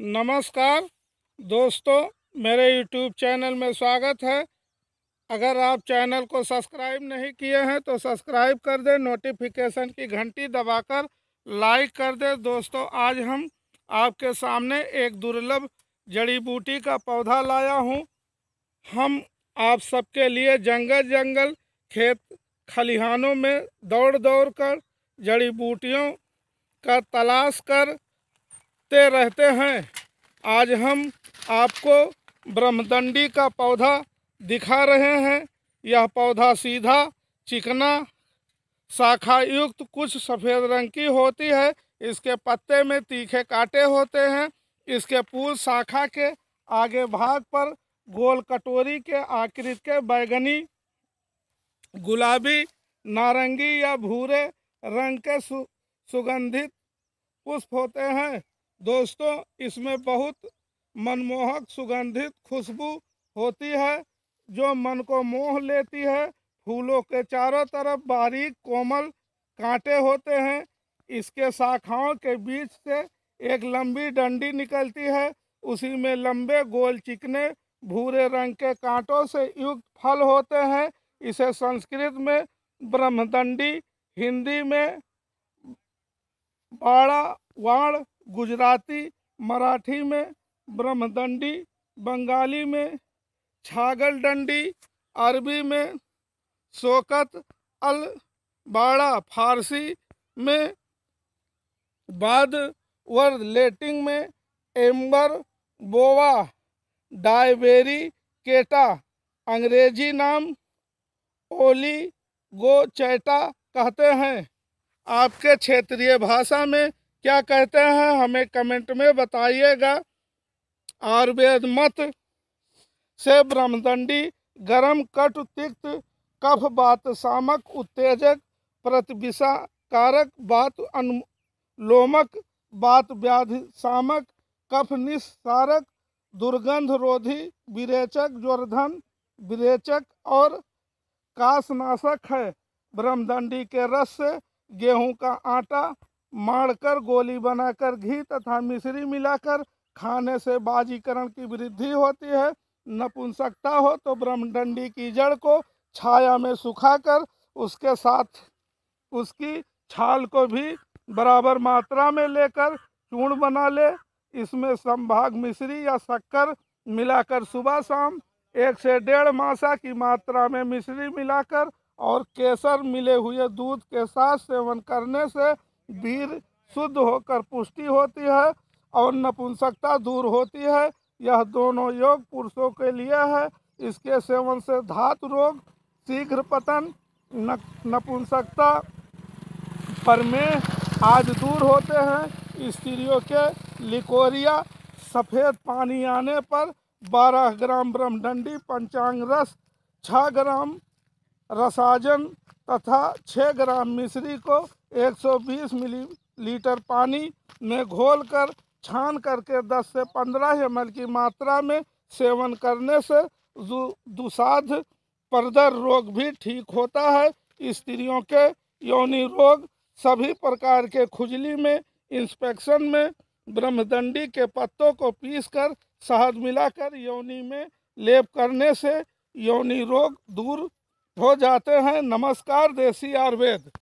नमस्कार दोस्तों मेरे यूट्यूब चैनल में स्वागत है अगर आप चैनल को सब्सक्राइब नहीं किए हैं तो सब्सक्राइब कर दें नोटिफिकेशन की घंटी दबाकर लाइक कर दें दोस्तों आज हम आपके सामने एक दुर्लभ जड़ी बूटी का पौधा लाया हूं हम आप सबके लिए जंगल जंगल खेत खलिहानों में दौड़ दौड़ कर जड़ी बूटियों का तलाश कर ते रहते हैं आज हम आपको ब्रह्मदंडी का पौधा दिखा रहे हैं यह पौधा सीधा चिकना शाखा युक्त कुछ सफ़ेद रंग की होती है इसके पत्ते में तीखे काटे होते हैं इसके पूर्व शाखा के आगे भाग पर गोल कटोरी के आकृति के बैगनी गुलाबी नारंगी या भूरे रंग के सु, सुगंधित पुष्प होते हैं दोस्तों इसमें बहुत मनमोहक सुगंधित खुशबू होती है जो मन को मोह लेती है फूलों के चारों तरफ बारीक कोमल कांटे होते हैं इसके शाखाओं के बीच से एक लंबी डंडी निकलती है उसी में लंबे गोल चिकने भूरे रंग के कांटों से युक्त फल होते हैं इसे संस्कृत में ब्रह्मदंडी हिंदी में बाड़ा वाण गुजराती मराठी में ब्रह्मदंडी बंगाली में छागल डंडी अरबी में शोकत अल बाड़ा फारसी में बाद वर्द लेटिंग में एम्बर बोवा डायबेरी केटा अंग्रेजी नाम ओली गोचैटा कहते हैं आपके क्षेत्रीय भाषा में क्या कहते हैं हमें कमेंट में बताइएगा आयुर्वेद मत से ब्रह्मदंडी गरम कट तिक्त कफ बात सामक उत्तेजक प्रतिबिषा कारक बात अनुलोमक बात व्याधि सामक कफ निस्सारक दुर्गंध रोधी विरेचक जोरधन विरेचक और काशनाशक है ब्रह्मदंडी के रस से गेहूं का आटा मारकर गोली बनाकर घी तथा मिश्री मिलाकर खाने से बाजीकरण की वृद्धि होती है नपुंसकता हो तो ब्रह्मडंडी की जड़ को छाया में सुखाकर उसके साथ उसकी छाल को भी बराबर मात्रा में लेकर चूर्ण बना ले इसमें संभाग मिश्री या शक्कर मिलाकर सुबह शाम एक से डेढ़ मासा की मात्रा में मिश्री मिलाकर और केसर मिले हुए दूध के साथ सेवन करने से वीर शुद्ध होकर पुष्टि होती है और नपुंसकता दूर होती है यह दोनों योग पुरुषों के लिए है इसके सेवन से धातु रोग शीघ्र पतन नपुंसकता परमेह आज दूर होते हैं स्त्रियों के लिकोरिया सफ़ेद पानी आने पर 12 ग्राम ब्रह्मडंडी पंचांग रस 6 ग्राम रसाजन तथा 6 ग्राम मिश्री को 120 मिलीलीटर पानी में घोलकर छान करके 10 से 15 एम की मात्रा में सेवन करने से दुसाध पर्दर रोग भी ठीक होता है स्त्रियों के यौनी रोग सभी प्रकार के खुजली में इंस्पेक्शन में ब्रह्मदंडी के पत्तों को पीसकर शहद मिलाकर योनि में लेप करने से योनि रोग दूर हो जाते हैं नमस्कार देसी आयुर्वेद